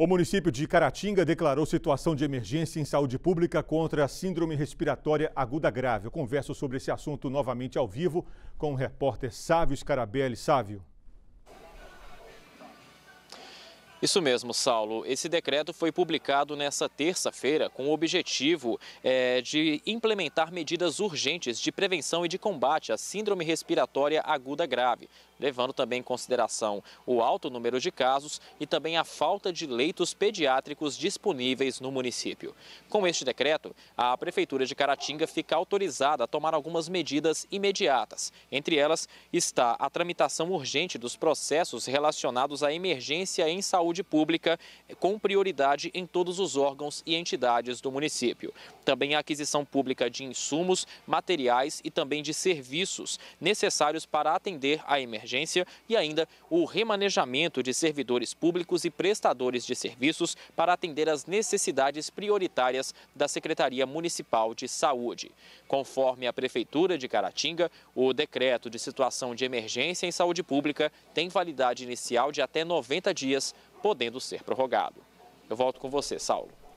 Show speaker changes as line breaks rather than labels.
O município de Caratinga declarou situação de emergência em saúde pública contra a síndrome respiratória aguda grave. Eu converso sobre esse assunto novamente ao vivo com o repórter Sávio Scarabelli. Sávio.
Isso mesmo, Saulo. Esse decreto foi publicado nesta terça-feira com o objetivo é, de implementar medidas urgentes de prevenção e de combate à síndrome respiratória aguda grave, levando também em consideração o alto número de casos e também a falta de leitos pediátricos disponíveis no município. Com este decreto, a Prefeitura de Caratinga fica autorizada a tomar algumas medidas imediatas. Entre elas está a tramitação urgente dos processos relacionados à emergência em saúde saúde pública, eh, com prioridade em todos os órgãos e entidades do município. Também a aquisição pública de insumos, materiais e também de serviços necessários para atender à emergência e ainda o remanejamento de servidores públicos e prestadores de serviços para atender às necessidades prioritárias da Secretaria Municipal de Saúde. Conforme a Prefeitura de Caratinga, o decreto de situação de emergência em saúde pública tem validade inicial de até 90 dias podendo ser prorrogado. Eu volto com você, Saulo.